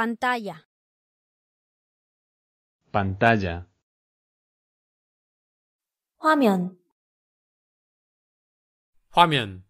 Pantalla. Pantalla. 화면. 화면.